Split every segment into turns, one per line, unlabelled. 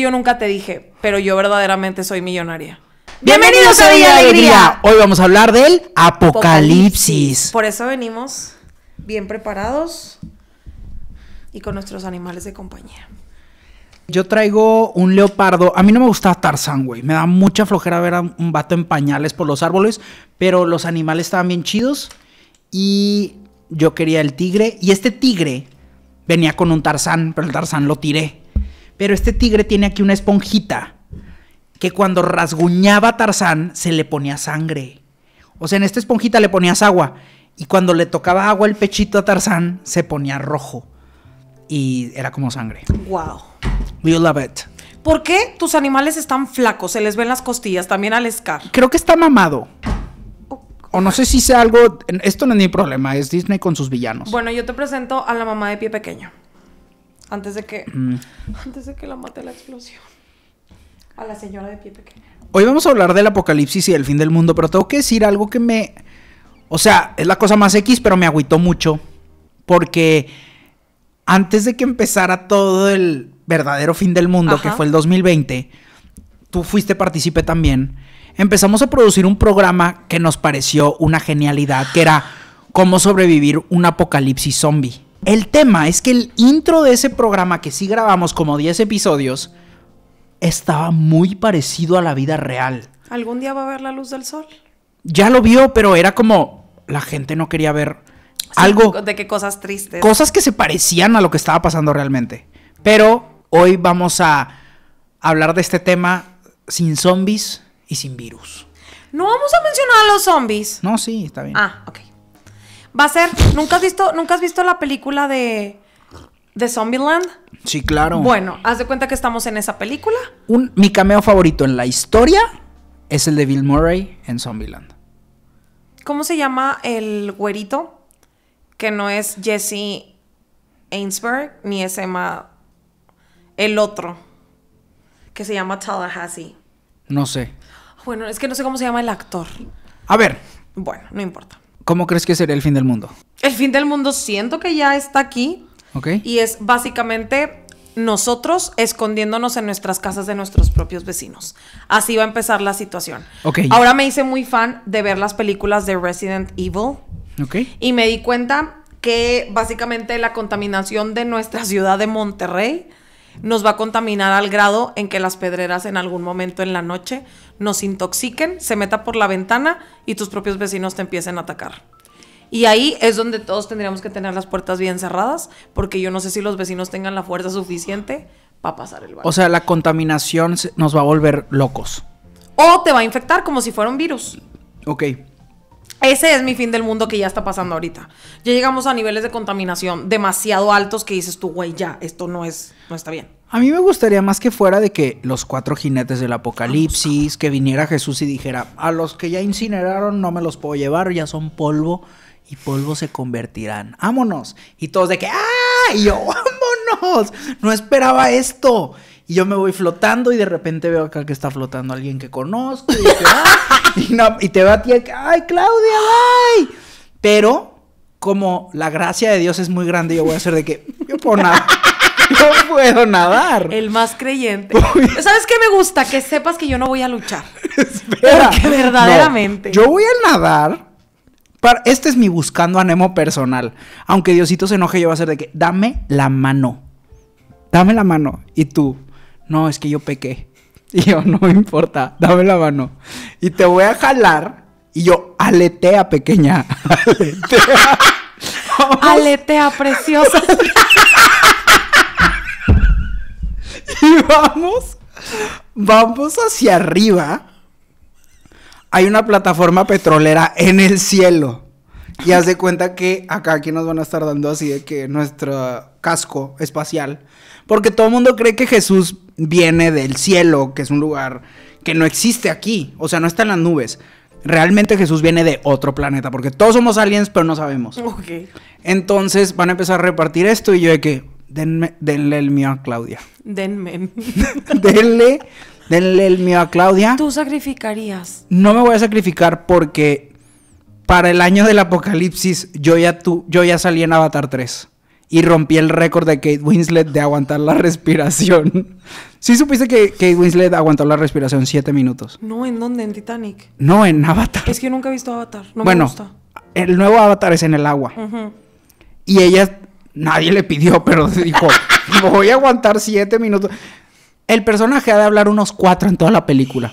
yo nunca te dije, pero yo verdaderamente soy millonaria. Bienvenidos, a Día Alegría.
Hoy vamos a hablar del apocalipsis.
Por eso venimos bien preparados y con nuestros animales de compañía.
Yo traigo un leopardo. A mí no me gusta Tarzán, güey. Me da mucha flojera ver a un vato en pañales por los árboles, pero los animales estaban bien chidos y yo quería el tigre. Y este tigre venía con un Tarzán, pero el Tarzán lo tiré. Pero este tigre tiene aquí una esponjita que cuando rasguñaba a Tarzán se le ponía sangre. O sea, en esta esponjita le ponías agua y cuando le tocaba agua el pechito a Tarzán se ponía rojo y era como sangre. Wow. We love it.
¿Por qué tus animales están flacos? Se les ven las costillas, también al Scar.
Creo que está mamado. O no sé si sea algo. Esto no es mi problema, es Disney con sus villanos.
Bueno, yo te presento a la mamá de pie pequeño. Antes de que. Mm. Antes de que la mate la explosión. A la señora de pie pequeño.
Hoy vamos a hablar del apocalipsis y del fin del mundo, pero tengo que decir algo que me. O sea, es la cosa más X, pero me agüitó mucho. Porque antes de que empezara todo el verdadero fin del mundo, que fue el 2020, tú fuiste partícipe también. Empezamos a producir un programa que nos pareció una genialidad, que era cómo sobrevivir un apocalipsis zombie. El tema es que el intro de ese programa que sí grabamos como 10 episodios estaba muy parecido a la vida real.
¿Algún día va a ver la luz del sol?
Ya lo vio, pero era como la gente no quería ver
algo de qué cosas tristes. Cosas que
se parecían a lo que estaba pasando realmente. Pero hoy vamos a hablar de este tema sin zombies y sin virus.
No vamos a mencionar a los zombies. No, sí, está bien. Ah, ok. Va a ser. ¿Nunca has visto, nunca has visto la película de, Zombieland?
Sí, claro. Bueno,
haz de cuenta que estamos en esa película.
Un, mi cameo favorito en la historia es el de Bill Murray en Zombieland.
¿Cómo se llama el güerito? Que no es Jesse Ainsberg ni es Emma. El otro. Que se llama Tallahassee. No sé. Bueno, es que no sé cómo se llama el actor.
A ver. Bueno, no importa. ¿Cómo crees que sería el fin del mundo?
El fin del mundo siento que ya está aquí. Ok. Y es básicamente nosotros escondiéndonos en nuestras casas de nuestros propios vecinos. Así va a empezar la situación. Ok. Ahora me hice muy fan de ver las películas de Resident Evil. Okay. Y me di cuenta que básicamente la contaminación de nuestra ciudad de Monterrey nos va a contaminar al grado en que las pedreras en algún momento en la noche nos intoxiquen, se meta por la ventana y tus propios vecinos te empiecen a atacar. Y ahí es donde todos tendríamos que tener las puertas bien cerradas, porque yo no sé si los vecinos tengan la fuerza suficiente para pasar el barrio. O sea,
la contaminación nos va a volver locos.
O te va a infectar como si fuera un virus. Ok. Ese es mi fin del mundo que ya está pasando ahorita. Ya llegamos a niveles de contaminación demasiado altos que dices tú, güey, ya, esto no es, no está bien.
A mí me gustaría más que fuera de que los cuatro jinetes del apocalipsis, que viniera Jesús y dijera, a los que ya incineraron no me los puedo llevar, ya son polvo y polvo se convertirán. ¡Vámonos! Y todos de que, ¡ah! yo, ¡vámonos! No esperaba esto. Y yo me voy flotando y de repente veo acá que está flotando alguien que conozco. Y, te va a ti, ay, Claudia, ay Pero como la gracia de Dios es muy grande, yo voy a hacer de que yo puedo nadar. puedo nadar.
El más creyente. ¿Sabes qué me gusta? Que sepas que yo no voy a luchar. Espera. Porque verdaderamente.
yo voy a nadar. Este es mi buscando anemo personal. Aunque Diosito se enoje, yo voy a hacer de que dame la mano. Dame la mano. Y tú, no, es que yo pequé. Y yo, no importa, dame la mano. Y te voy a jalar. Y yo, aletea, pequeña. Aletea.
Aletea, preciosa. y vamos,
vamos hacia arriba. Hay una plataforma petrolera en el cielo. Y haz de cuenta que acá aquí nos van a estar dando así de que nuestro casco espacial. Porque todo el mundo cree que Jesús viene del cielo, que es un lugar que no existe aquí, o sea, no está en las nubes. Realmente Jesús viene de otro planeta, porque todos somos aliens, pero no sabemos. Entonces van a empezar a repartir esto y yo de que, denle el mío a Claudia.
Denme. denle, denle el mío a Claudia. ¿Tú sacrificarías?
No me voy a sacrificar porque para el año del apocalipsis yo ya, yo ya salí en Avatar 3 y rompí el récord de Kate Winslet de aguantar la respiración. ¿Sí supiste que Kate Winslet aguantó la respiración siete minutos?
No, ¿en dónde? ¿En Titanic?
No, en Avatar.
Es que nunca he visto Avatar, no bueno, me gusta.
el nuevo Avatar es en el agua. Y ella, nadie le pidió, pero dijo, voy a aguantar siete minutos. El personaje ha de hablar unos cuatro en toda la película.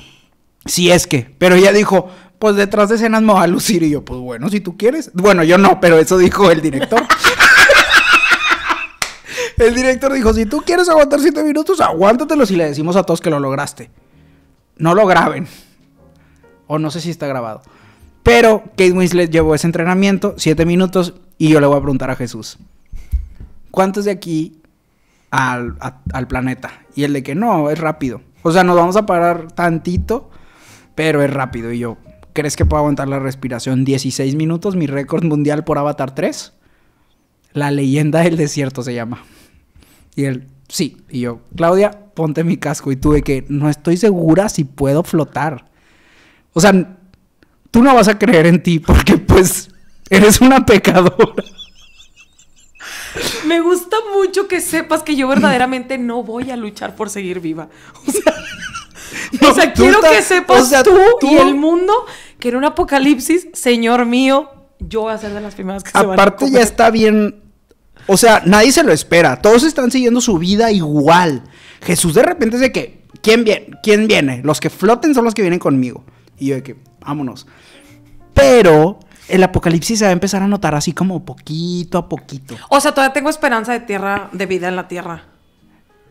Si es que, pero ella dijo, pues detrás de escenas me va a lucir. Y yo, pues bueno, si tú quieres. Bueno, yo no, pero eso dijo el director. El director dijo, si tú quieres aguantar siete minutos, aguántatelo si le decimos a todos que lo lograste. No lo graben. O no sé si está grabado. Pero Kate Winslet llevó ese entrenamiento, siete minutos, y yo le voy a preguntar a Jesús. ¿Cuántos de aquí al, al planeta? Y el de que no, es rápido. O sea, nos vamos a parar tantito, pero es rápido. Y yo, ¿crees que puedo aguantar la respiración 16 minutos? Mi récord mundial por Avatar 3. La leyenda del desierto se llama. Y él, sí. Y yo, Claudia, ponte mi casco. Y tuve que, no estoy segura si puedo flotar. O sea, tú no vas a creer en ti porque pues eres una pecadora.
Me gusta mucho que sepas que yo verdaderamente no voy a luchar por seguir viva. O sea, quiero que sepas tú, y el mundo que en un apocalipsis, señor mío, yo voy a ser de las primeras que Aparte se van a ya está
bien o sea, nadie se lo espera. Todos están siguiendo su vida igual. Jesús de repente dice de que, ¿quién viene? ¿Quién viene? Los que floten son los que vienen conmigo. Y yo de que, vámonos. Pero el apocalipsis se va a empezar a notar así como poquito a poquito.
O sea, todavía tengo esperanza de tierra, de vida en la tierra.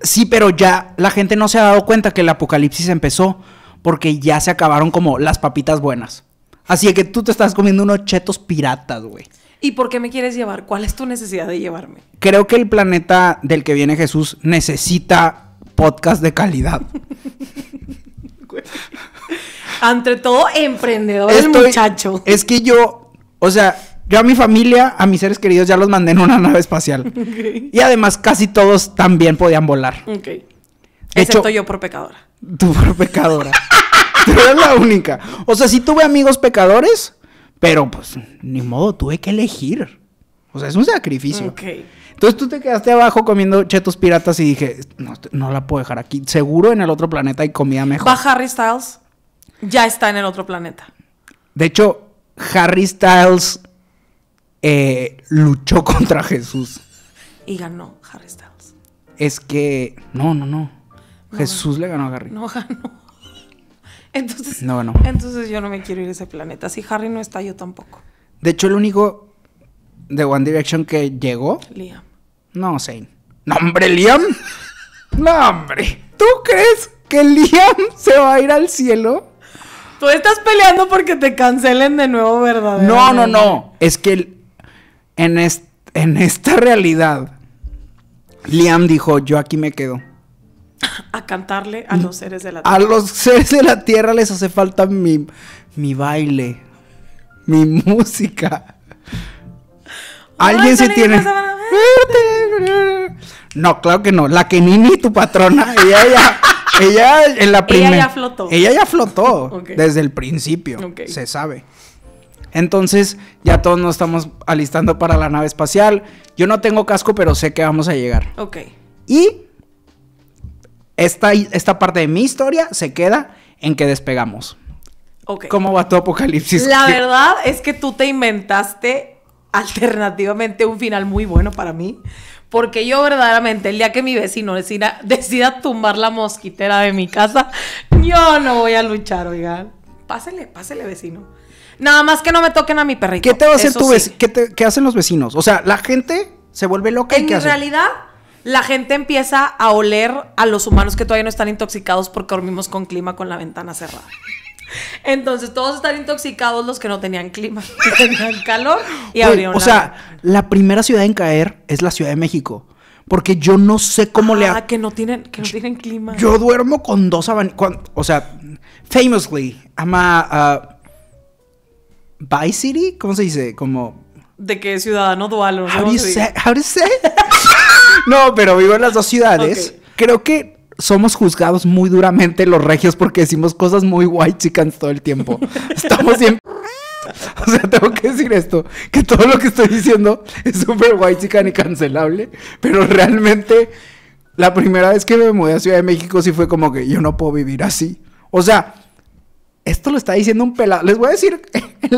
Sí, pero ya la gente no se ha dado cuenta que el apocalipsis empezó porque ya se acabaron como las papitas buenas. Así que tú te estás comiendo unos chetos piratas, güey.
¿Y por qué me quieres llevar? ¿Cuál es tu necesidad de llevarme?
Creo que el planeta del que viene Jesús necesita podcast de calidad.
Entre todo, emprendedor el
muchacho. Es que yo, o sea, yo a mi familia, a mis seres queridos, ya los mandé en una nave espacial.
Y
además, casi todos también podían volar. Ok. Excepto yo por pecadora. Tú por pecadora. tú eres la única. O sea, si tuve amigos pecadores, pero pues, ni modo, tuve que elegir. O sea, es un sacrificio. Okay. Entonces tú te quedaste abajo comiendo chetos piratas y dije, no, este, no la puedo dejar aquí. Seguro en el otro planeta hay comida mejor.
Va Harry Styles, ya está en el otro planeta.
De hecho, Harry Styles eh, luchó contra Jesús.
Y ganó Harry Styles.
Es que, no, no, no. Jesús le ganó a Harry. No
ganó. Entonces, entonces yo no me quiero ir a ese planeta. Si Harry no está, yo tampoco.
De hecho, el único de One Direction que llegó. Liam. No, Zane. ¡No, hombre, Liam! ¡No, hombre! ¿Tú
crees que Liam se va a ir al cielo? Tú estás peleando porque te cancelen de nuevo, ¿verdad? No, no, no.
Es que en, en esta realidad, Liam dijo: Yo aquí me quedo
a cantarle a los seres de la tierra. A los
seres de la tierra les hace falta mi, mi baile, mi música. Alguien se tiene. No, claro que no. La que Nini, tu patrona, ella ya. Ella en la primera. Ella ya flotó. Ella ya flotó. Desde el principio. Se sabe. Entonces, ya todos nos estamos alistando para la nave espacial. Yo no tengo casco, pero sé que vamos a llegar. Ok. Y esta, esta parte de mi historia se queda en que despegamos. ¿Cómo va tu apocalipsis? La verdad
es que tú te inventaste alternativamente un final muy bueno para mí, porque yo verdaderamente el día que mi vecino decida, tumbar la mosquitera de mi casa, yo no voy a luchar, oigan. Pásele, pásele vecino. Nada más que no me toquen a mi perrito. ¿Qué te va a hacer
¿Qué, hacen los vecinos? O sea, la gente se vuelve
loca. En y En realidad, la gente empieza a oler a los humanos que todavía no están intoxicados porque dormimos con clima con la ventana cerrada. Entonces todos están intoxicados los que no tenían clima, que tenían calor y O sea,
la primera ciudad en caer es la Ciudad de México. Porque yo no sé cómo le Ah,
que no tienen, que no tienen clima. Yo
duermo con dos abanicos. O sea, famously, ¿ama? a... city? ¿Cómo se dice? Como...
De qué ciudadano dual. ¿no? How, do you
how no, pero vivo en las dos ciudades. Creo que somos juzgados muy duramente los regios porque decimos cosas muy white chicans todo el tiempo.
Estamos siempre
O sea, tengo que decir esto, que todo lo que estoy diciendo es súper white chican y cancelable, pero realmente la primera vez que me mudé a Ciudad de México sí fue como que yo no puedo vivir así. O sea, esto lo está diciendo un pelado. Les voy a decir en,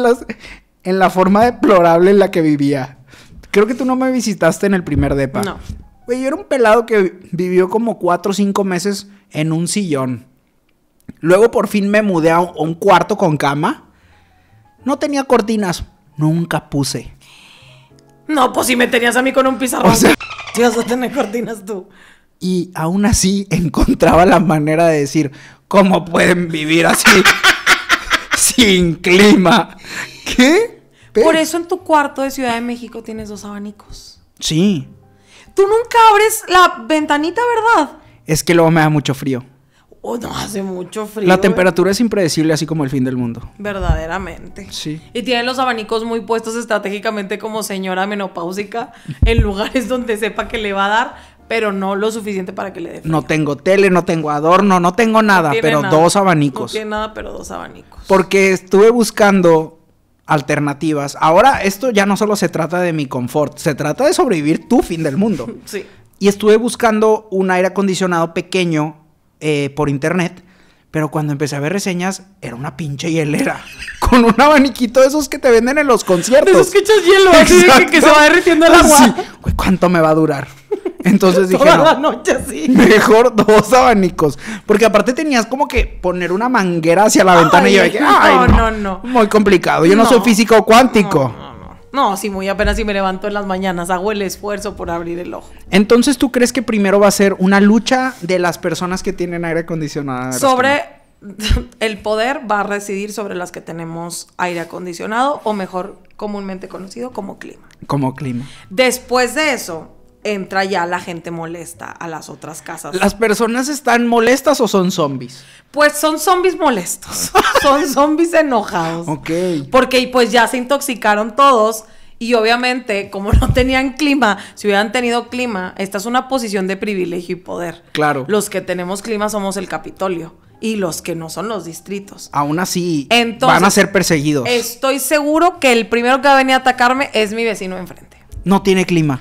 en la forma deplorable en la que vivía. Creo que tú no me visitaste en el primer depa. No yo era un pelado que vivió como cuatro o cinco meses en un sillón. Luego por fin me mudé a un cuarto con cama. No tenía cortinas. Nunca puse.
No, pues si me tenías a mí con un pizarrón. O sea, si vas tener cortinas tú.
Y aún así encontraba la manera de decir, ¿cómo pueden vivir así? sin clima. ¿Qué? Por eso
en tu cuarto de Ciudad de México tienes dos abanicos. Sí. Tú nunca abres la ventanita, ¿verdad?
Es que luego me da mucho frío.
Oh, no, hace mucho frío. La ¿eh? temperatura
es impredecible, así como el fin del mundo.
Verdaderamente. Sí. Y tiene los abanicos muy puestos estratégicamente como señora menopáusica en lugares donde sepa que le va a dar, pero no lo suficiente para que le dé.
Frío. No tengo tele, no tengo adorno, no tengo nada, pero dos abanicos. No tiene
nada, pero dos abanicos.
Porque estuve buscando alternativas. Ahora esto ya no solo se trata de mi confort, se trata de sobrevivir tu fin del mundo. Y estuve buscando un aire acondicionado pequeño eh, por internet, pero cuando empecé a ver reseñas era una pinche hielera con un abaniquito de esos que te venden en los conciertos. De esos que echas hielo, se va derritiendo el agua. ¿cuánto me va a durar? Entonces dije, Toda la
noche sí. Mejor
dos abanicos. Porque aparte tenías como que poner una manguera hacia la ventana y yo dije, ay, no, no, no, Muy complicado. Yo no, soy físico cuántico.
No, no, sí, muy apenas si me levanto en las mañanas, hago el esfuerzo por abrir el ojo.
Entonces, ¿tú crees que primero va a ser una lucha de las personas que tienen aire acondicionado? Sobre
el poder va a residir sobre las que tenemos aire acondicionado o mejor comúnmente conocido como clima. Como clima. Después de eso, entra ya la gente molesta a las otras casas. ¿Las
personas están molestas o son zombies?
Pues son zombies molestos, son zombies enojados. Ok. Porque pues ya se intoxicaron todos y obviamente como no tenían clima, si hubieran tenido clima, esta es una posición de privilegio y poder. Claro. Los que tenemos clima somos el Capitolio y los que no son los distritos.
Aún así, van a ser perseguidos.
Estoy seguro que el primero que va a venir a atacarme es mi vecino enfrente.
No tiene clima.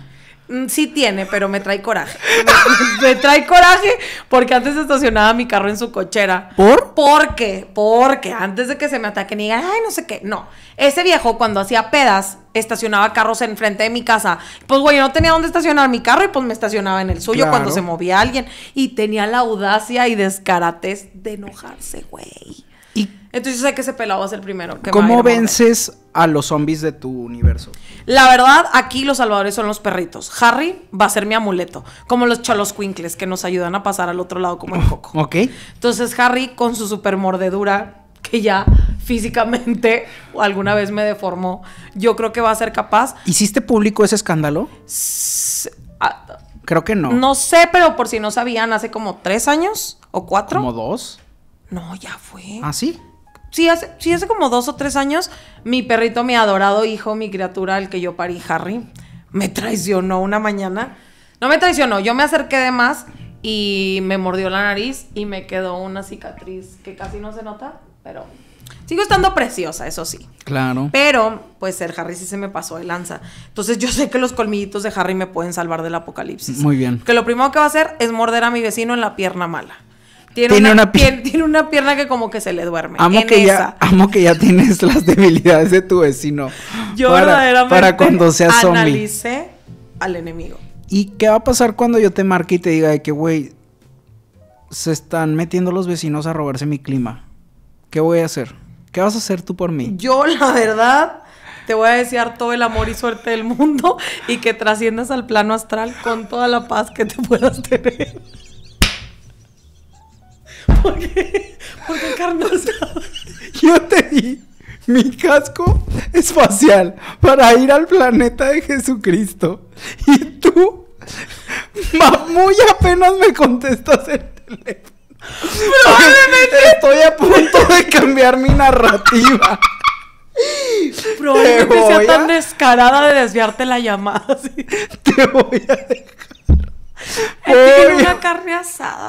Mm, sí tiene, pero me trae coraje. Me, trae coraje porque antes estacionaba mi carro en su cochera. ¿Por? Porque, porque antes de que se me ataquen y digan, ay, no sé qué. No, ese viejo cuando hacía pedas estacionaba carros enfrente de mi casa. Pues, güey, yo no tenía dónde estacionar mi carro y pues me estacionaba en el suyo cuando se movía alguien. Y tenía la audacia y descaratez de enojarse, güey. Entonces yo sé que ese pelado va a ser el primero. ¿Cómo
vences a, los zombies de tu universo?
La verdad, aquí los salvadores son los perritos. Harry va a ser mi amuleto, como los cholos cuincles que nos ayudan a pasar al otro lado como un poco ok. Entonces Harry con su super mordedura que ya físicamente alguna vez me deformó, yo creo que va a ser capaz.
¿Hiciste público ese escándalo? Ah, creo que no. No
sé, pero por si no sabían, hace como tres años o cuatro. Como dos. No, ya fue. ¿Ah, sí? Sí hace, hace como dos o tres años, mi perrito, mi adorado hijo, mi criatura, el que yo parí, Harry, me traicionó una mañana. No me traicionó, yo me acerqué de más y me mordió la nariz y me quedó una cicatriz que casi no se nota, pero Sigo estando preciosa, eso sí. Claro. Pero, pues, el Harry sí se me pasó de lanza. Entonces, yo sé que los colmillitos de Harry me pueden salvar del apocalipsis. Muy bien. Que lo primero que va a hacer es morder a mi vecino en la pierna mala. Tiene, una, pierna, tiene una pierna que como que se le duerme. Amo, que, Ya,
amo que ya tienes las debilidades de tu vecino. Yo para, verdaderamente para cuando sea zombie.
Analice al enemigo.
¿Y qué va a pasar cuando yo te marque y te diga de que, güey, se están metiendo los vecinos a robarse mi clima? ¿Qué voy a hacer? ¿Qué vas a hacer tú por mí? Yo,
la verdad, te voy a desear todo el amor y suerte del mundo y que trasciendas al plano astral con toda la paz que te puedas tener. Porque, Yo te di mi casco
espacial para ir al planeta de Jesucristo. Y tú muy apenas me contestas el teléfono. Probablemente. Estoy a punto de cambiar mi narrativa.
Probablemente sea tan descarada de desviarte la llamada. Te voy a dejar. Voy, una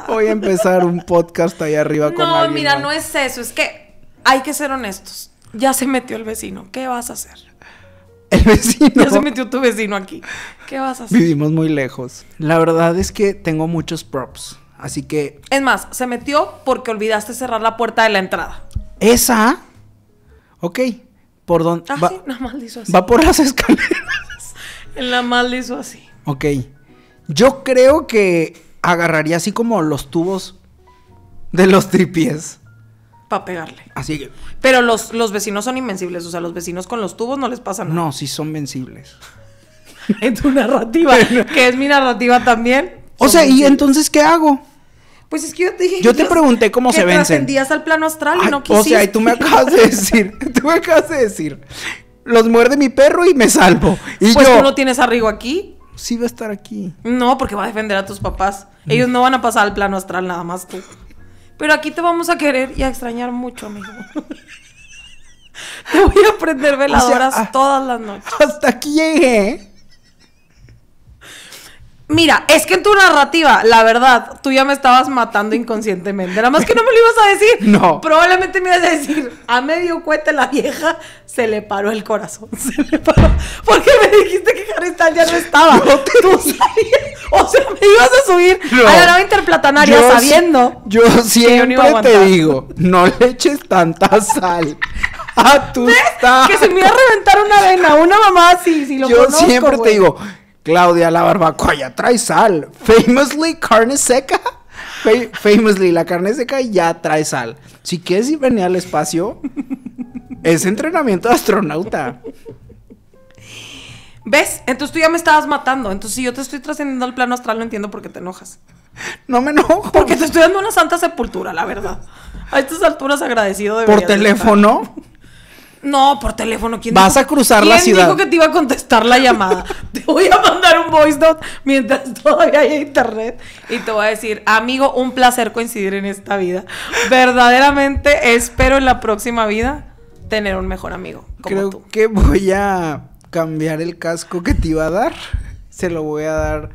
Voy a empezar
un podcast ahí arriba con No, mira, no
es eso. Es que hay que ser honestos. Ya se metió el vecino. ¿Qué vas a hacer? El vecino. Ya se metió tu vecino aquí. ¿Qué vas a hacer? Vivimos
muy lejos. La verdad es que tengo muchos props. Así que.
Es más, se metió porque olvidaste cerrar la puerta de la entrada.
¿Esa? Ok. ¿Por dónde? Ah, va, sí,
nada más Va por las escaleras. En la mal hizo así.
Ok. Yo creo que agarraría así como los tubos de los tripies.
Para pegarle. Así que. Pero los, los vecinos son invencibles. O sea, los vecinos con los tubos no les pasa nada. No, sí son vencibles. en tu narrativa, que es mi narrativa también. O sea, ¿y entonces qué hago? Pues es que yo te dije. Yo te pregunté cómo se vencen. Trascendías al plano astral y no quisiste. O sea, y tú me acabas de
decir. Tú me acabas de decir. Los muerde mi perro y me salvo. Y pues tú no
tienes arrigo aquí sí va a estar aquí. No, porque va a defender a tus papás. Mm. Ellos no van a pasar al plano astral nada más tú. Pero aquí te vamos a querer y a extrañar mucho, amigo. te voy a prender veladoras todas las noches. Hasta aquí llegué. ¿eh? Mira, es que en tu narrativa, la verdad, tú ya me estabas matando inconscientemente. Nada más que no me lo ibas a decir. No. Probablemente me ibas a decir, a medio cuete la vieja se le paró el corazón. Se le paró. Porque me dijiste que Harry ya no estaba. No te... Tú sabías. O sea, me ibas a subir a la nave interplatanaria sabiendo. yo siempre yo te digo,
no le eches tanta sal.
A tu Que
se me iba a reventar una vena, una mamá así, si lo Yo siempre te digo Claudia la barbacoa ya trae sal. Famously carne seca. famously la carne seca ya trae sal. Si quieres ir venir al espacio, es entrenamiento de astronauta.
¿Ves? Entonces tú ya me estabas matando. Entonces si yo te estoy trascendiendo al plano astral, no entiendo por qué te enojas. No me enojo. Porque te estoy dando una santa sepultura, la verdad. A estas alturas agradecido de... Por teléfono. No, por teléfono. ¿Quién Vas dijo, a cruzar la ciudad. que te iba a contestar la llamada? te voy a mandar un voice note mientras todavía hay internet y te voy a decir, amigo, un placer coincidir en esta vida. Verdaderamente espero en la próxima vida tener un mejor amigo como
Creo tú. que voy a cambiar el casco que te iba a dar. Se lo voy a dar.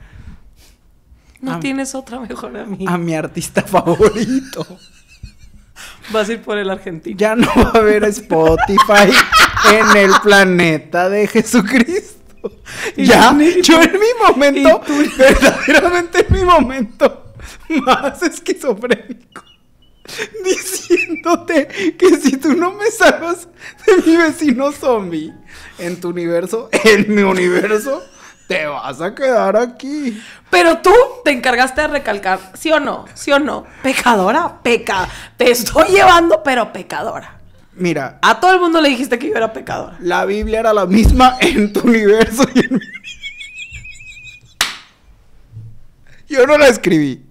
No tienes otra mejor amiga. A
mi artista favorito.
Vas a ir por el argentino.
Ya no va a haber Spotify en el planeta de Jesucristo. ya, yo en mi momento, verdaderamente en mi momento más esquizofrénico, diciéndote que si tú no me salvas de mi vecino zombie en tu universo, en mi universo te vas a quedar
aquí. Pero tú te encargaste de recalcar, sí o no, sí o no, pecadora, peca, te estoy llevando, pero pecadora. Mira. A todo el mundo le dijiste que yo era pecadora. La Biblia era la misma en tu universo Yo no la escribí.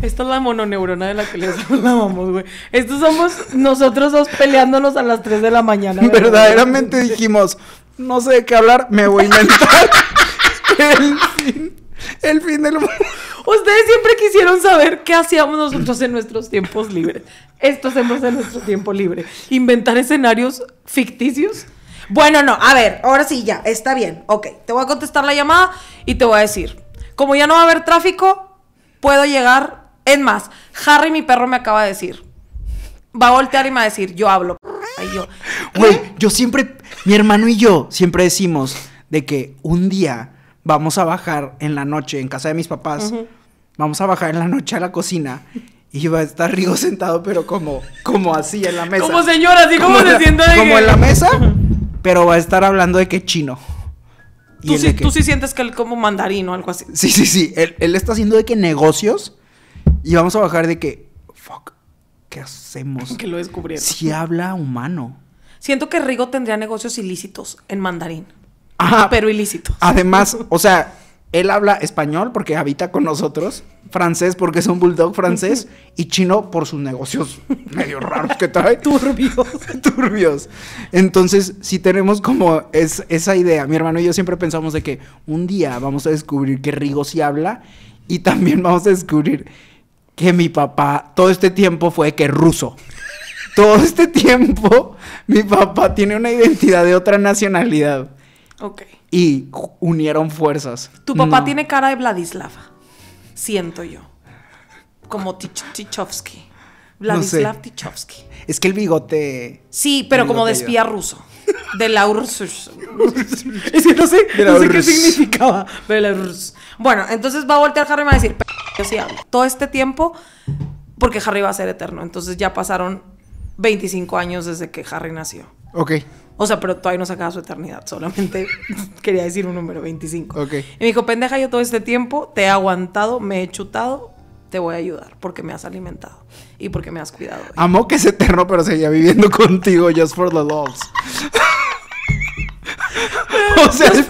Esta es la mononeurona de la que les hablábamos, güey. Estos somos nosotros dos peleándonos a las 3 de la mañana. Y Verdaderamente dijimos, no sé de qué hablar, me voy a inventar el fin. El fin del mundo. Ustedes siempre quisieron saber qué hacíamos nosotros en nuestros tiempos libres. Esto hacemos en nuestro tiempo libre. Inventar escenarios ficticios. Bueno, no, a ver, ahora sí ya, está bien. Ok, te voy a contestar la llamada y te voy a decir, como ya no va a haber tráfico, puedo llegar. Es más, Harry, mi perro, me acaba de decir. Va a voltear y me va a decir, yo hablo. yo.
Güey, yo siempre, mi hermano y yo siempre decimos de que un día vamos a bajar en la noche en casa de mis papás. Vamos a bajar en la noche a la cocina. Y va a estar Rigo sentado, pero como, como así en la mesa. Como señora, así como, se siente Como en la mesa, pero va a estar hablando de que chino.
tú, sí, sientes que él como mandarín o algo así. Sí,
sí, sí. Él, él, está haciendo de que negocios y vamos a bajar de que, fuck, ¿qué hacemos? Que lo descubrieron. Si habla humano.
Siento que Rigo tendría negocios ilícitos en mandarín. Ajá. Pero ilícito Además,
o sea, él habla español porque habita con nosotros, francés porque es un bulldog francés y chino por sus negocios medio raros que trae. turbios. turbios. Entonces, si tenemos como es, esa idea, mi hermano y yo siempre pensamos de que un día vamos a descubrir que Rigo sí habla y también vamos a descubrir que mi papá todo este tiempo fue que ruso. Todo este tiempo mi papá tiene una identidad de otra nacionalidad. Y unieron fuerzas. Tu papá tiene
cara de Vladislava, siento yo. Como Tichovsky. Vladislav
Tichovsky. Es que el bigote. Sí, pero como de espía
ruso. De la URSS. es que no sé, no sé qué significaba. Bueno, entonces va a voltear Harry y va a decir: Yo sí hablo. Todo este tiempo, porque Harry va a ser eterno. Entonces ya pasaron 25 años desde que Harry nació. Ok. O sea, pero todavía no sacaba su eternidad, solamente quería decir un número, 25. Y me dijo, pendeja, yo todo este tiempo te he aguantado, me he chutado, te voy a ayudar porque me has alimentado y porque me has cuidado.
Amo que es eterno, pero seguía viviendo contigo, just for the loves. O sea, el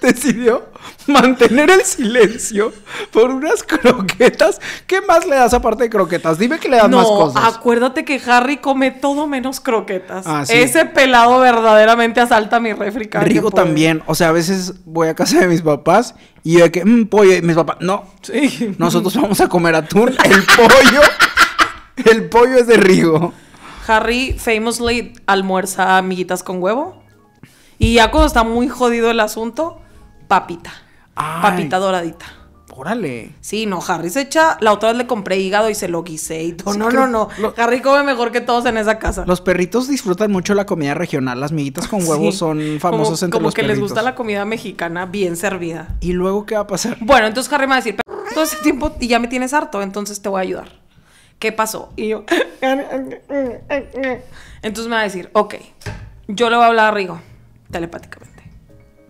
decidió mantener el silencio por unas croquetas. ¿Qué más le das aparte de croquetas?
Dime que le das más cosas. Acuérdate que Harry come todo menos croquetas. Ah, Ese pelado verdaderamente asalta mi refri. Rigo también.
O sea, a veces voy a casa de mis papás y de que, mmm, pollo, mis papás, no. Sí. Nosotros vamos a comer atún. El pollo, el pollo es de Rigo.
Harry famously almuerza amiguitas con huevo. Y ya cuando está muy jodido el asunto, papita. Papita doradita. Órale. Sí, no, Harry se echa. La otra vez le compré hígado y se lo guisé no, no, no. Harry come mejor que todos en esa casa. Los
perritos disfrutan mucho la comida regional. Las miguitas con huevos son famosos entre los Como que les gusta la
comida mexicana bien servida. ¿Y luego qué va a pasar? Bueno, entonces Harry me va a decir, todo ese tiempo y ya me tienes harto, entonces te voy a ayudar. ¿Qué pasó? Y yo. entonces me va a decir, ok, yo le voy a hablar a Rigo telepáticamente.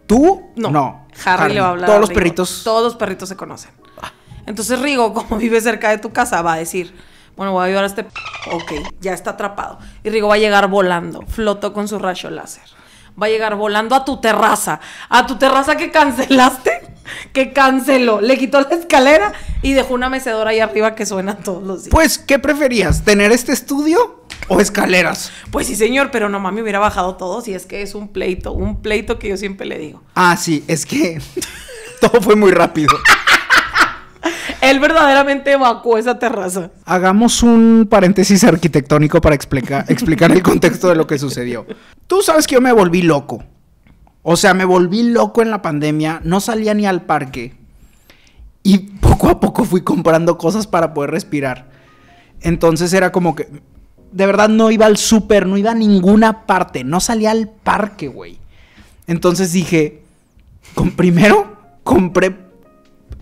¿Tú? No. no. Harry, le va a hablar. Todos los perritos.
Todos los perritos se conocen. Entonces Rigo, como vive cerca de tu casa, va a decir, bueno, voy a ayudar a este... ok, ya está atrapado. Y Rigo va a llegar volando, flotó con su rayo láser. Va a llegar volando a tu terraza, a tu terraza que cancelaste, que canceló, le quitó la escalera y dejó una mecedora ahí arriba que suena todos los días. Pues,
¿qué preferías? ¿Tener este estudio o escaleras.
Pues sí, señor, pero no me hubiera bajado todo si es que es un pleito, un pleito que yo siempre le digo.
Ah, sí, es que todo fue muy rápido.
Él verdaderamente evacuó esa terraza.
Hagamos un paréntesis arquitectónico para explicar el contexto de lo que sucedió. Tú sabes que yo me volví loco. O sea, me volví loco en la pandemia, no salía ni al parque. Y poco a poco fui comprando cosas para poder respirar. Entonces era como que de verdad no iba al súper, no iba a ninguna parte, no salía al parque, güey. Entonces dije, primero compré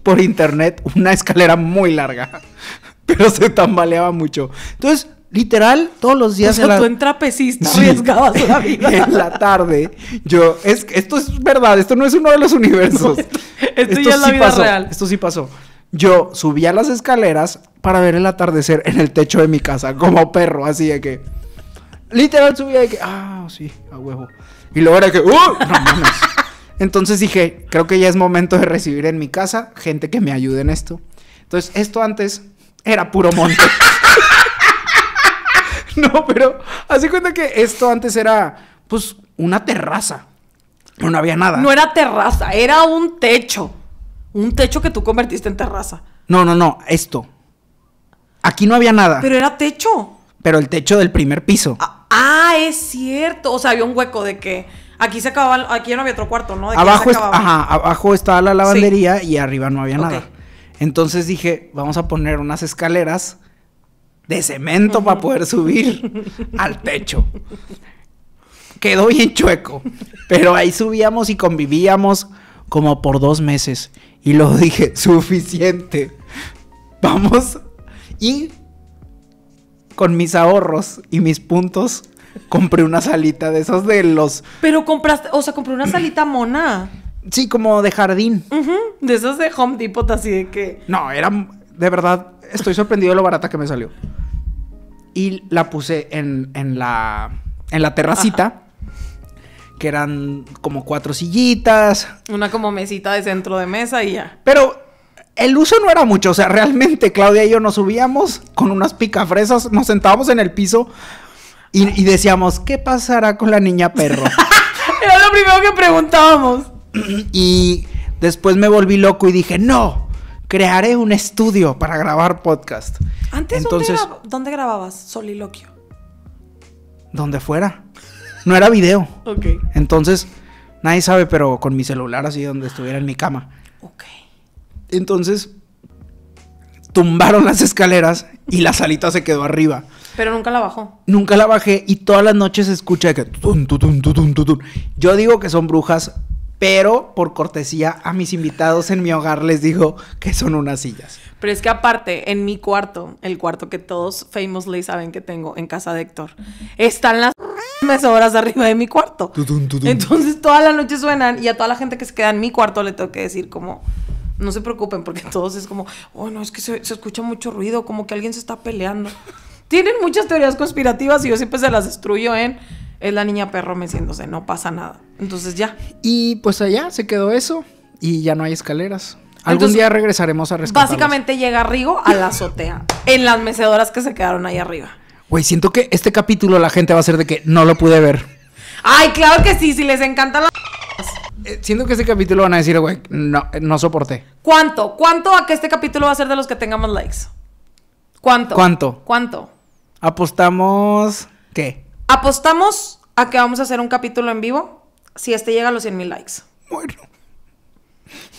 por internet una escalera muy larga, pero se tambaleaba mucho. Entonces, literal, todos los días. O sea, tú en
trapecista arriesgabas la vida. en la
tarde, yo, es, esto es verdad, esto no es uno de los universos. esto, ya es la vida real. Esto sí pasó yo subía las escaleras para ver el atardecer en el techo de mi casa, como perro, así de que. Literal subía de que, ah, sí, a huevo. Y luego era que, ¡uh! Entonces dije, creo que ya es momento de recibir en mi casa gente que me ayude en esto. Entonces, esto antes era puro monte. no, pero así cuenta que esto antes era, pues, una terraza. no había nada.
No era terraza, era un techo. Un techo que tú convertiste en terraza.
No, no, no, esto. Aquí no había nada. Pero
era techo.
Pero el techo del primer piso. Ah,
ah es cierto. O sea, había un hueco de que aquí se acababa, aquí no había otro cuarto, ¿no? abajo,
abajo estaba la lavandería y arriba no había nada. Entonces dije, vamos a poner unas escaleras de cemento para poder subir al techo. Quedó bien chueco, pero ahí subíamos y convivíamos como por dos meses. Y lo dije, suficiente. Vamos. Y con mis ahorros y mis puntos, compré una salita de esos de los...
Pero compraste, o sea, compré una salita mona. Sí, como de jardín. De esos de Home Depot, así de que...
No, era... De verdad, estoy sorprendido de lo barata que me salió. Y la puse en, la, en la terracita que eran como cuatro sillitas.
Una como mesita de centro de mesa y ya.
Pero el uso no era mucho, o sea, realmente Claudia y yo nos subíamos con unas picafresas, nos sentábamos en el piso y, decíamos, ¿qué pasará con la niña perro? era lo primero que preguntábamos. Y después me volví loco y dije, no, crearé un estudio para grabar podcast. Antes, ¿dónde,
¿dónde grababas? Soliloquio.
Donde fuera no era video. Ok. Entonces, nadie sabe, pero con mi celular así donde estuviera en mi cama. Ok. Entonces, tumbaron las escaleras y la salita se quedó arriba.
Pero nunca la bajó.
Nunca la bajé y todas las noches se escucha de que... Yo digo que son brujas, pero por cortesía a mis invitados en mi hogar les digo que son unas sillas.
Pero es que aparte, en mi cuarto, el cuarto que todos famously saben que tengo en casa de Héctor, están las mesedoras arriba de mi cuarto. Entonces toda la noche suenan y a toda la gente que se queda en mi cuarto le tengo que decir como, no se preocupen porque todos es como, oh no, es que se, escucha mucho ruido, como que alguien se está peleando. Tienen muchas teorías conspirativas y yo siempre se las destruyo en es la niña perro meciéndose, no pasa nada. Entonces ya.
Y pues allá se quedó eso y ya no hay escaleras. Algún día regresaremos a rescatar.
Básicamente llega Rigo a la azotea en las mecedoras que se quedaron ahí arriba.
Güey, siento que este capítulo la gente va a ser de que no lo pude ver.
Ay, claro que sí, si les encanta la...
Eh, siento que este capítulo van a decir, güey, no, no soporté.
¿Cuánto? ¿Cuánto a que este capítulo va a ser de los que tengamos likes? ¿Cuánto? ¿Cuánto? ¿Cuánto?
Apostamos... ¿Qué?
Apostamos a que vamos a hacer un capítulo en vivo si este llega a los 100 mil likes. Bueno.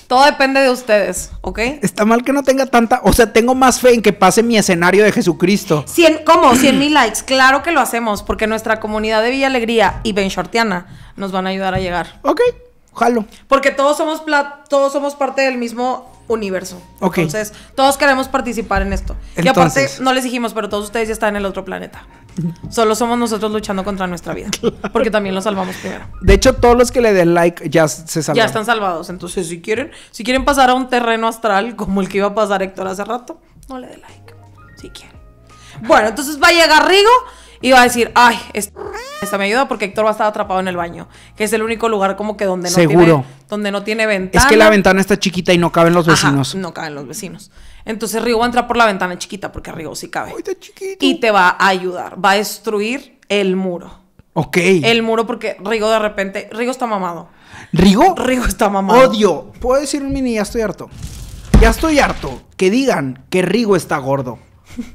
Todo depende de ustedes,
¿ok? Está mal que no tenga tanta, o sea, tengo más fe en que pase mi escenario de Jesucristo.
Cien, ¿Cómo? ¿Cien mil likes, claro que lo hacemos, porque nuestra comunidad de Villa Alegría y Ben Shortiana nos van a ayudar a llegar. Ok, jalo. Porque todos somos, todos somos parte del mismo universo. Entonces, todos queremos participar en esto. aparte, no les dijimos, pero todos ustedes ya están en el otro planeta. Solo somos nosotros luchando contra nuestra vida. Porque también lo salvamos primero.
De hecho, todos los que le den like ya se salvaron. Ya están
salvados. Entonces, si quieren, si quieren pasar a un terreno astral como el que iba a pasar Héctor hace rato, no le den like. Si quieren. Bueno, entonces va a llegar y va a decir, ay, esta me ayuda porque Héctor va a estar atrapado en el baño, que es el único lugar como que donde no Seguro. tiene donde no tiene ventana. Es que la ventana
está chiquita y no caben los vecinos. no
caben los vecinos. Entonces Rigo va a entrar por la ventana chiquita porque Rigo sí cabe. Y te va a ayudar, va a destruir el muro. Ok. El muro porque Rigo de repente, Rigo está mamado. ¿Rigo? Rigo está mamado. Odio. Puedo decir un mini, ya estoy
harto. Ya estoy harto que digan que Rigo está gordo.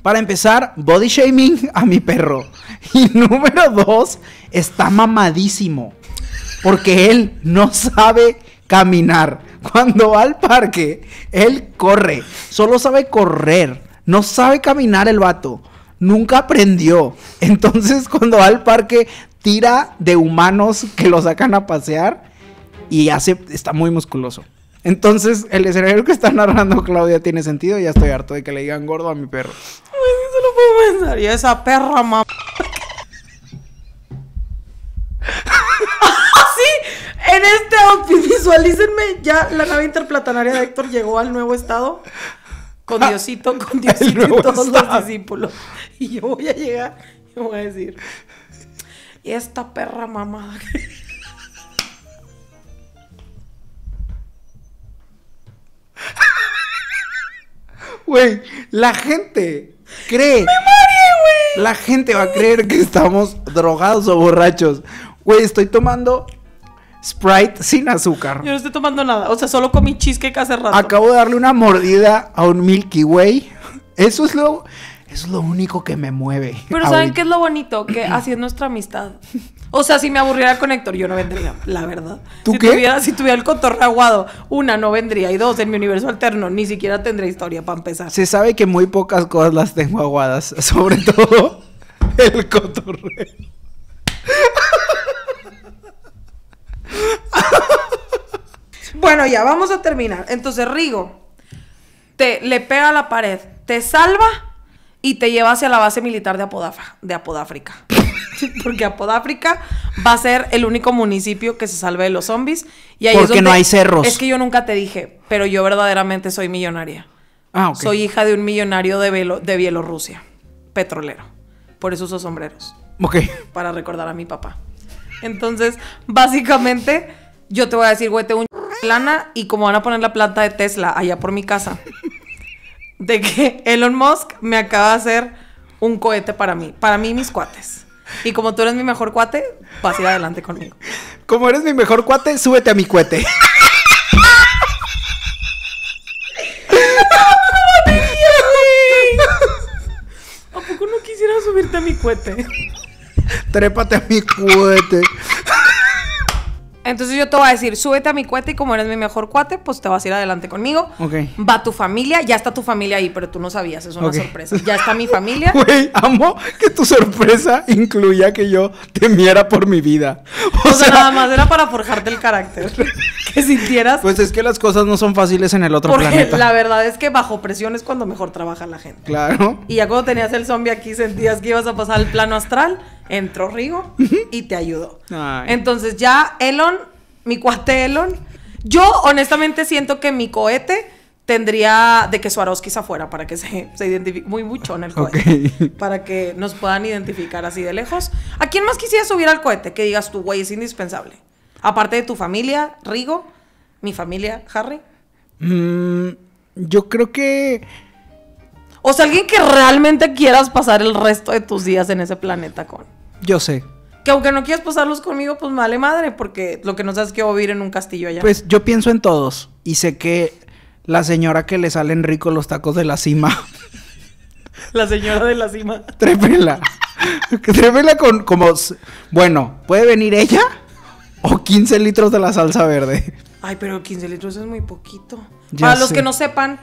Para empezar, body shaming a mi perro. Y número dos, está mamadísimo. Porque él no sabe caminar. Cuando va al parque, él corre. Solo sabe correr. No sabe caminar el vato. Nunca aprendió. Entonces cuando va al parque, tira de humanos que lo sacan a pasear. Y hace, está muy musculoso. Entonces, el escenario que está narrando Claudia tiene sentido. Ya estoy harto de que le digan gordo a mi perro. eso
lo puedo pensar. Y esa perra, mamá. Sí, en este outfit, Ya la nave interplatanaria de Héctor llegó al nuevo estado. Con ah, Diosito, con Diosito y todos los discípulos. Y yo voy a llegar y voy a decir: ¿Y esta perra mamada?
Güey, la gente cree. ¡Me güey! La gente va a creer que estamos drogados o borrachos. Güey, estoy tomando Sprite sin azúcar.
Yo no estoy tomando nada. O sea, solo comí cheesecake hace rato. Acabo
de darle una mordida a un Milky Way. Eso es lo, eso es lo único
que me mueve. Pero ¿saben qué es lo bonito? Que así es nuestra amistad. O sea, si me aburriera el conector, yo no vendría, la verdad. ¿Tú si qué? si tuviera el cotorre aguado, una, no vendría. Y dos, en mi universo alterno, ni siquiera tendré historia para empezar. Se
sabe que muy pocas cosas las tengo aguadas.
Sobre todo el cotorreo. bueno, ya, vamos a terminar. Entonces, Rigo te le pega a la pared, te salva y te lleva hacia la base militar de, Apodafa, de Apodáfrica. porque Apodáfrica va a ser el único municipio que se salve de los zombies. Y ahí porque es no hay cerros. Es que yo nunca te dije, pero yo verdaderamente soy millonaria. Ah, Soy hija de un millonario de, de Bielorrusia, petrolero. Por eso uso sombreros. Ok. Para recordar a mi papá. Entonces, básicamente, yo te voy a decir, güey, tengo un lana y como van a poner la planta de Tesla allá por mi casa, de que Elon Musk me acaba de hacer un cohete para mí, para mí mis cuates. Y como tú eres mi mejor cuate, vas a ir adelante conmigo.
Como eres mi mejor cuate, súbete a mi cuete.
¿A poco no quisiera subirte a mi cuete?
Trépate a mi cuete.
Entonces yo te voy a decir, súbete a mi cuate y como eres mi mejor cuate, pues te vas a ir adelante conmigo. Ok. Va tu familia, ya está tu familia ahí, pero tú no sabías, es una sorpresa. Ya está mi familia. Güey,
amo que tu sorpresa incluía que yo temiera por mi vida. O,
sea, nada más era para forjarte el carácter.
que sintieras. Pues es que las cosas no son fáciles en el otro porque La
verdad es que bajo presión es cuando mejor trabaja la gente. Claro. Y ya cuando tenías el zombie aquí sentías que ibas a pasar al plano astral entró Rigo y te ayudó. Entonces ya Elon, mi cuate Elon, yo honestamente siento que mi cohete tendría de que Swarovski se fuera para que se, se identifique. Muy mucho en el
cohete.
Para que nos puedan identificar así de lejos. ¿A quién más quisiera subir al cohete? Que digas tú, güey, es indispensable. Aparte de tu familia, Rigo, mi familia, Harry. Mm, yo creo que. O sea, alguien que realmente quieras pasar el resto de tus días en ese planeta con. Yo sé. Que aunque no quieras pasarlos conmigo, pues vale madre, porque lo que nos sabes que voy vivir en un castillo allá. Pues
yo pienso en todos y sé que la señora que le salen ricos los tacos de la cima.
La señora de la cima.
Trépela. Trépela con como. Bueno, puede venir ella o 15 litros de la salsa verde.
Ay, pero 15 litros es muy poquito. Para los que no sepan,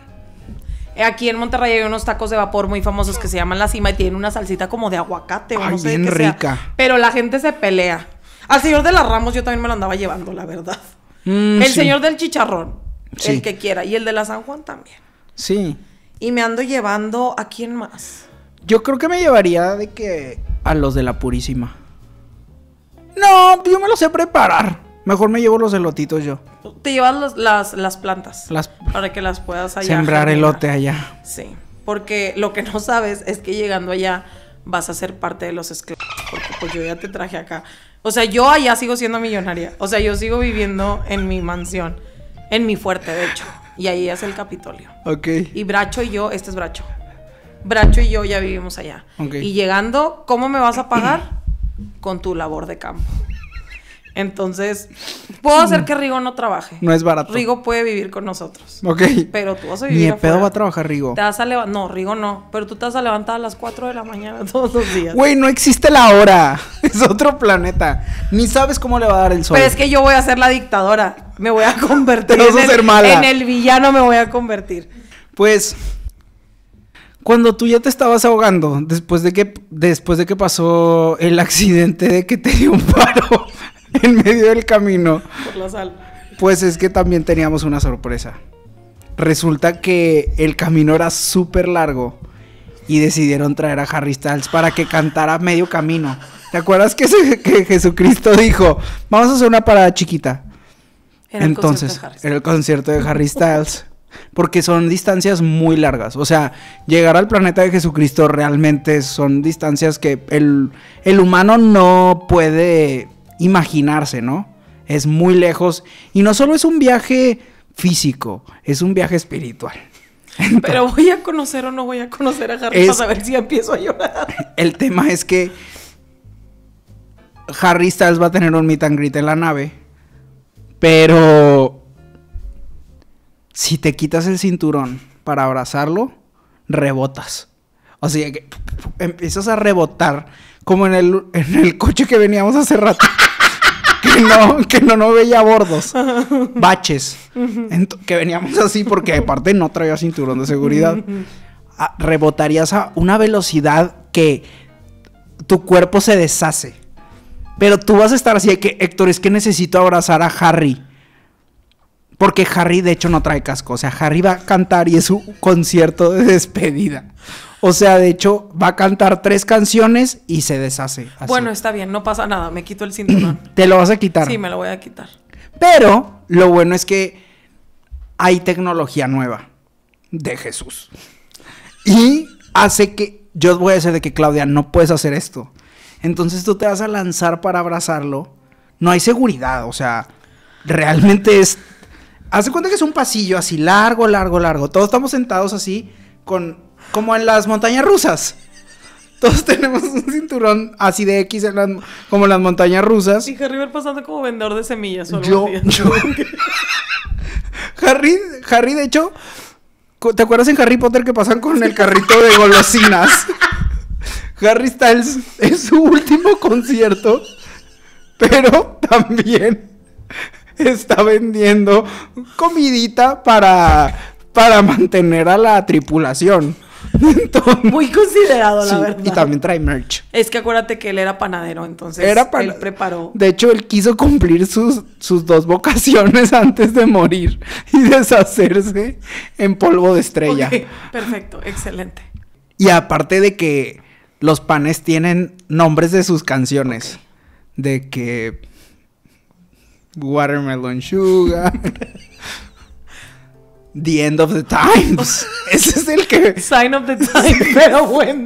Aquí en Monterrey hay unos tacos de vapor muy famosos que se llaman La Cima y tienen una salsita como de aguacate o no sé qué
rica.
Pero la gente se pelea. Al señor de las Ramos yo también me lo andaba llevando, la verdad.
Mm, el señor
del chicharrón, el que quiera. Y el de la San Juan también. Sí. Y me ando llevando a quién más. Yo creo que me
llevaría de que a los de la Purísima.
No, yo me lo sé
preparar. Mejor me llevo los elotitos yo.
Te llevas las, las, plantas. Las... Para que las puedas allá. Sembrar elote allá. Sí. Porque lo que no sabes es que llegando allá vas a ser parte de los esclavos. Porque pues yo ya te traje acá. O sea, yo allá sigo siendo millonaria. O sea, yo sigo viviendo en mi mansión. En mi fuerte, de hecho. Y ahí es el Capitolio. Ok. Y Bracho y yo, este es Bracho. Bracho y yo ya vivimos allá. Okay. Y llegando, ¿cómo me vas a pagar? Con tu labor de campo. Entonces, puedo hacer que Rigo no trabaje. No es barato. Rigo puede vivir con nosotros. Ok. Pero tú vas a vivir. Ni el pedo
va a trabajar Rigo. Te
vas a levantar. No, Rigo no. Pero tú te vas a levantar a las 4 de la mañana todos los días. Güey,
no existe la hora. Es otro planeta. Ni sabes cómo le va a dar el sol. Pero es que
yo voy a ser la dictadora. Me voy a convertir. en, el, en el villano me voy a convertir.
Pues cuando tú ya te estabas ahogando, después de que, después de que pasó el accidente de que te dio un paro. en medio del camino. Por la sal. Pues es que también teníamos una sorpresa. Resulta que el camino era súper largo y decidieron traer a Harry Styles para que cantara medio camino. ¿Te acuerdas que, que Jesucristo dijo, vamos a hacer una parada chiquita? Entonces, el el concierto de Harry Styles. porque son distancias muy largas. O sea, llegar al planeta de Jesucristo realmente son distancias que el humano no puede imaginarse, ¿no? Es muy lejos y no solo es un viaje físico, es un viaje espiritual.
Pero voy a conocer o no voy a conocer a Harry para saber si empiezo a llorar.
El tema es que Harry Styles va a tener un meet en la nave. Pero si te quitas el cinturón para abrazarlo, rebotas. O sea que empiezas a rebotar como en el, en el coche que veníamos hace rato que no, que no, no veía bordos, baches, que veníamos así porque aparte no traía cinturón de seguridad. Ah, rebotarías a una velocidad que tu cuerpo se deshace. Pero tú vas a estar así de que, Héctor, es que necesito abrazar a Harry. Porque Harry, de hecho, no trae casco. O sea, Harry va a cantar y es un concierto de despedida. O sea, de hecho, va a cantar tres canciones y se deshace. Bueno,
está bien, no pasa nada. Me quito el cinturón.
¿Te lo vas a quitar? Sí, me lo voy a quitar. Pero lo bueno es que hay tecnología nueva
de Jesús.
Y hace que. Yo voy a decir de que, Claudia, no puedes hacer esto. Entonces tú te vas a lanzar para abrazarlo. No hay seguridad, o sea, realmente es Hace cuenta que es un pasillo así largo, largo, largo. Todos estamos sentados así, con como en las montañas rusas. Todos tenemos un cinturón así de X como en las montañas rusas. Y
Harry va pasando como vendedor de semillas. yo,
Harry, Harry, de hecho, ¿te acuerdas en Harry Potter que pasan con el carrito de golosinas? Harry Styles en su último concierto, pero también está vendiendo comidita para, para mantener a la tripulación. Muy considerado, la verdad. Y también trae merch.
Es que acuérdate que él era panadero, entonces él preparó.
De hecho, él quiso cumplir sus, sus dos vocaciones antes de morir y deshacerse en polvo de estrella.
perfecto, excelente.
Y aparte de que los panes tienen nombres de sus canciones. De que Watermelon Sugar. The End of the Times.
Ese es el que. Sign of the Times, pero bueno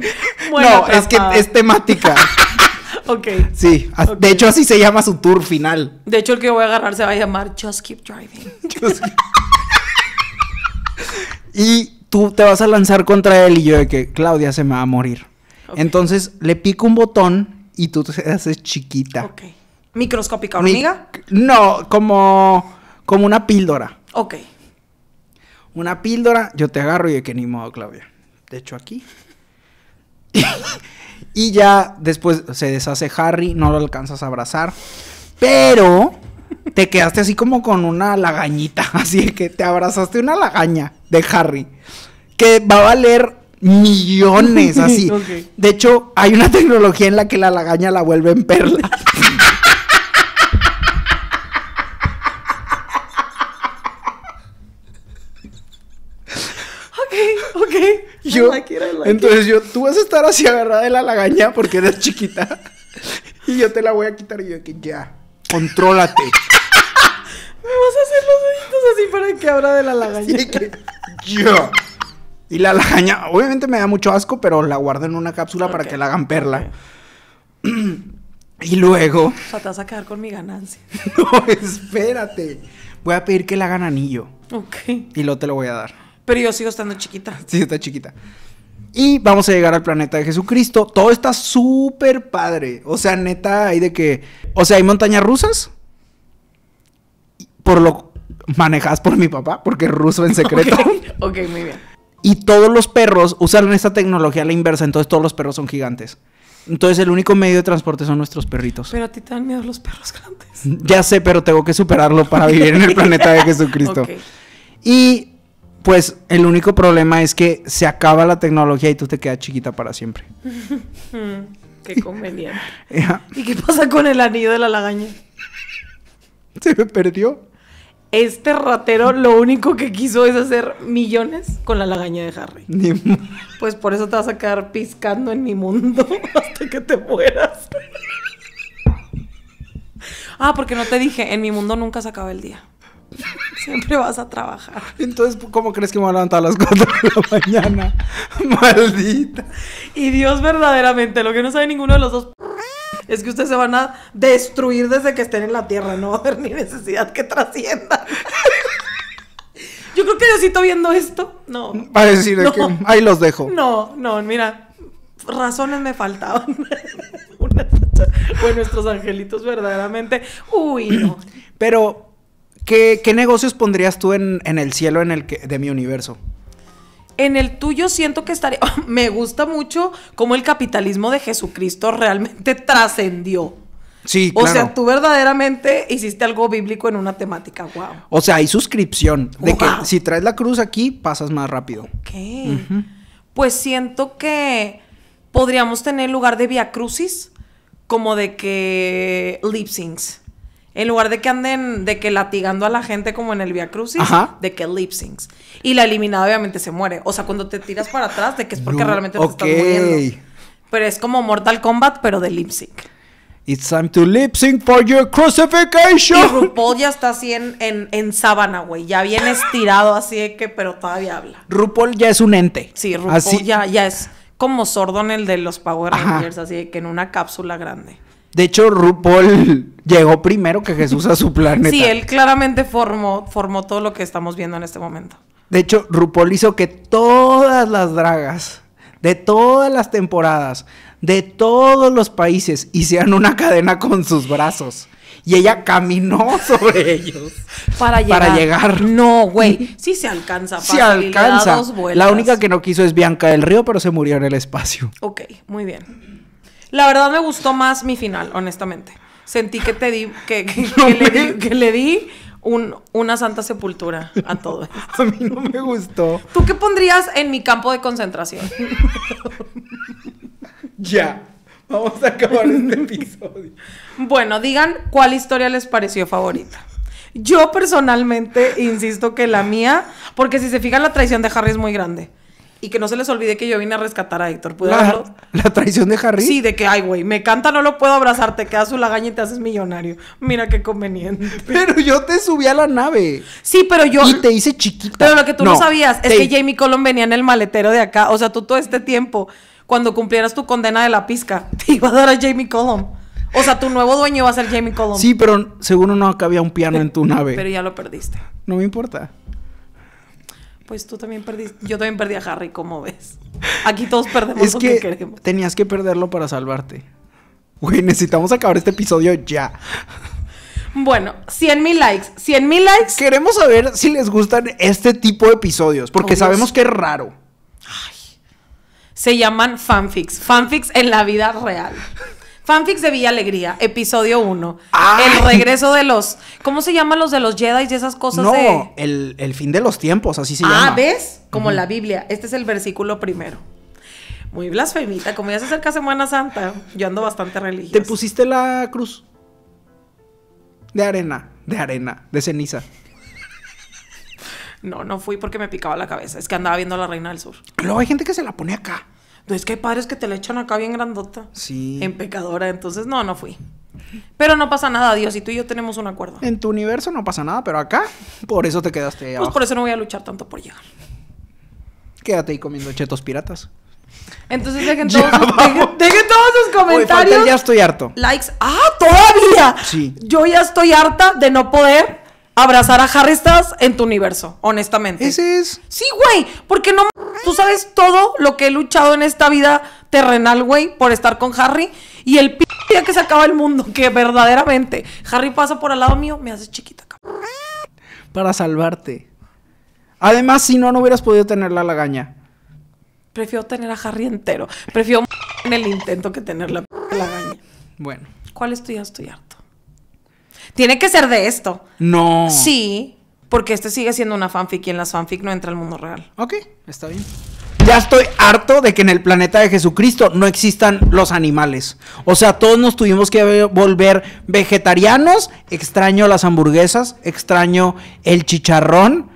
no, es que es temática.
ok.
Sí, de hecho así se llama su tour final.
De hecho, el que voy a agarrar se va a llamar Just Keep Driving.
y tú te vas a lanzar contra él y yo de que Claudia se me va a morir. Entonces le pico un botón y tú te haces chiquita. Ok.
¿Microscópica hormiga?
no, como, como una píldora. Ok. Una píldora, yo te agarro y de que ni modo, Claudia. De hecho, aquí. y ya después se deshace Harry, no lo alcanzas a abrazar. Pero te quedaste así como con una lagañita. Así que te abrazaste una lagaña de Harry. Que va a valer millones así. De hecho, hay una tecnología en la que la lagaña la vuelve en perla. yo, entonces yo, tú vas a estar así agarrada de la lagaña porque eres chiquita. Y yo te la voy a quitar y yo que ya, contrólate. Me
vas a hacer los deditos así para que abra de la lagaña. yo.
Y la lagaña, obviamente me da mucho asco, pero la guardo en una cápsula para que la hagan perla. Y luego. O
sea, te vas a quedar con mi ganancia.
no, espérate. Voy a pedir que la hagan anillo. Ok. Y luego te lo voy a dar.
Pero yo sigo estando chiquita.
Sí, está chiquita. Y vamos a llegar al planeta de Jesucristo. Todo está súper padre. O sea, neta, hay de que. O sea, hay montañas rusas. Por lo manejadas por mi papá, porque es ruso en secreto. Okay. ok, muy bien. Y todos los perros usan esta tecnología a la inversa. Entonces, todos los perros son gigantes. Entonces el único medio de transporte son nuestros perritos.
Pero a ti te dan miedo los perros grandes.
Ya sé, pero tengo que superarlo para vivir en el planeta de Jesucristo. Y pues el único problema es que se acaba la tecnología y tú te quedas chiquita para siempre.
Mm, qué conveniente. ¿Y qué pasa con el anillo de la lagaña?
Se me perdió.
Este ratero lo único que quiso es hacer millones con la lagaña de Harry. Pues por eso te vas a quedar piscando en mi mundo hasta que te mueras. ah, porque no te dije, en mi mundo nunca se acaba el día. Siempre vas a trabajar. Entonces, ¿cómo
crees que me voy a levantar a las 4 de la mañana?
Maldita. Y Dios verdaderamente, lo que no sabe ninguno de los dos es que ustedes se van a destruir desde que estén en la tierra, no va a haber ni necesidad que trascienda. Yo creo que Diosito viendo esto, no. Va a decir que ahí los dejo. No, no, mira, razones me faltaban. bueno, nuestros angelitos verdaderamente, uy, no.
Pero ¿Qué, negocios pondrías tú en, el cielo en el de mi universo?
En el tuyo siento que estaría... Oh, me gusta mucho cómo el capitalismo de Jesucristo realmente trascendió.
Sí, claro. O sea,
tú verdaderamente hiciste algo bíblico en una temática, wow.
O sea, hay suscripción de que si traes la cruz aquí, pasas más rápido.
¿Qué? Pues siento que podríamos tener lugar de Via Crucis, como de que lip en lugar de que anden, de que latigando a la gente como en el Via Crucis, de que lip syncs. Y la eliminada obviamente se muere. O sea, cuando te tiras para atrás, de que es porque realmente te estás muriendo. Pero es como Mortal Kombat, pero de lip sync.
It's time to lip for your crucifixion.
Y RuPaul ya está así en, en, sábana, güey. Ya bien estirado, así de que, pero todavía habla. RuPaul ya es un ente. Sí, RuPaul ya, ya es como sordo en el de los Power Rangers, así de que en una cápsula grande.
De hecho, RuPaul llegó primero que Jesús a su planeta. Sí, él
claramente formó, formó todo lo que estamos viendo en este momento.
De hecho, RuPaul hizo que todas las dragas, de todas las temporadas, de todos los países, hicieran una cadena con sus brazos. Y ella caminó sobre ellos.
Para llegar. Para llegar. No, güey. Sí se alcanza. Se alcanza. La única
que no quiso es Bianca del Río, pero se murió en el espacio.
Ok, muy bien. La verdad me gustó más mi final, honestamente. Sentí que te di, que, le, di, una santa sepultura a todo A mí no
me gustó.
¿Tú qué pondrías en mi campo de concentración?
ya.
Vamos a acabar este episodio. Bueno, digan cuál historia les pareció favorita. Yo personalmente insisto que la mía, porque si se fijan la traición de Harry es muy grande. Y que no se les olvide que yo vine a rescatar a Héctor. la, traición de Harry. Sí, de que, ay, güey, me canta, no lo puedo abrazar, te quedas su lagaña y te haces millonario. Mira qué conveniente. Pero yo
te subí a la nave. Sí, pero yo. Y te hice
chiquita. Pero lo que tú no, sabías es que Jamie Colon venía en el maletero de acá. O sea, tú todo este tiempo, cuando cumplieras tu condena de la pizca, te iba a dar a Jamie Colon. O sea, tu nuevo dueño va a ser Jamie Colon. Sí,
pero seguro no acabía un piano en tu nave. pero ya
lo perdiste. No me importa pues tú también perdiste, yo también perdí a Harry, ¿cómo ves? Aquí todos perdemos lo que, queremos.
Tenías que perderlo para salvarte. Güey, necesitamos acabar este episodio ya.
Bueno, 100 mil likes. 100 mil likes.
Queremos saber si les gustan este tipo de episodios, porque sabemos que es raro.
Se llaman fanfics. Fanfics en la vida real. Fanfics de Villa Alegría, episodio 1. Ah. El regreso de los. ¿Cómo se llaman los de los Jedi y esas cosas? No,
el, fin de los tiempos, así se ah, llama. Ah,
¿ves? Como la Biblia. Este es el versículo primero. Muy blasfemita. Como ya se acerca Semana Santa, yo ando bastante religiosa. ¿Te pusiste
la cruz? De arena, de arena, de ceniza.
No, no fui porque me picaba la cabeza. Es que andaba viendo a la Reina del Sur.
Pero hay gente que se la pone acá.
No, es que hay padres que te la echan acá bien grandota. Sí. En pecadora, entonces no, no fui. Pero no pasa nada, Dios, y tú y yo tenemos un acuerdo.
En tu universo no pasa nada, pero acá, por eso te quedaste Pues por
eso no voy a luchar tanto por llegar.
Quédate ahí comiendo chetos piratas.
Entonces dejen todos, sus, dejen, todos sus comentarios. ya estoy harto. Likes. ¡Ah, todavía! Sí. Yo ya estoy harta de no poder abrazar a Harry estás en tu universo, honestamente. Ese es. Sí, güey, porque no tú sabes todo lo que he luchado en esta vida terrenal, güey, por estar con Harry y el p día que se acaba el mundo, que verdaderamente Harry pasa por al lado mío, me hace chiquita,
Para salvarte. Además, si no, no hubieras podido tener la lagaña.
Prefiero tener a Harry entero. Prefiero en el intento que tener la lagaña. Bueno. ¿Cuál es tu ya? Estoy harto. Tiene que ser de esto. No. Sí, porque este sigue siendo una fanfic y en las fanfic no entra el mundo real. Ok, está bien.
Ya estoy harto de que en el planeta de Jesucristo no existan los animales. O sea, todos nos tuvimos que volver vegetarianos. Extraño las hamburguesas, extraño el chicharrón,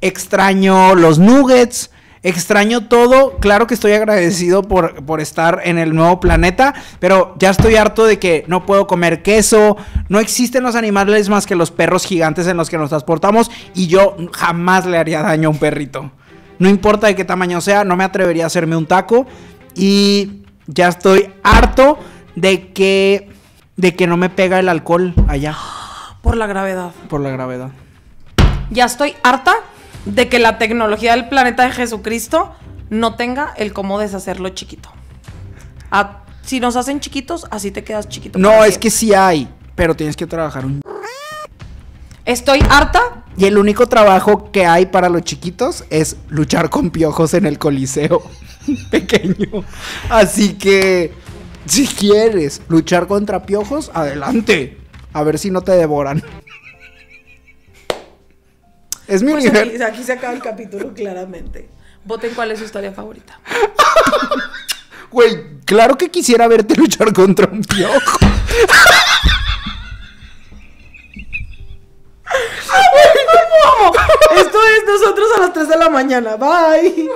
extraño los nuggets, Extraño todo, claro que estoy agradecido por, por estar en el nuevo planeta, pero ya estoy harto de que no puedo comer queso, no existen los animales más que los perros gigantes en los que nos transportamos y yo jamás le haría daño a un perrito. No importa de qué tamaño sea, no me atrevería a hacerme un taco y ya estoy harto de que de que no me pega el alcohol allá.
Por la gravedad.
Por la gravedad.
Ya estoy harta de que la tecnología del planeta de Jesucristo no tenga el cómo deshacerlo chiquito. si nos hacen chiquitos, así te quedas chiquito. No, es que
sí hay, pero tienes que trabajar un... Estoy harta. Y el único trabajo que hay para los chiquitos es luchar con piojos en el coliseo pequeño. Así que, si quieres luchar contra piojos, adelante. A ver si no te devoran. Es mi pues
Aquí, se acaba el capítulo claramente. Voten cuál es su historia favorita.
Güey, claro que quisiera verte luchar contra un piojo.
Esto es nosotros a las 3 de la mañana. Bye.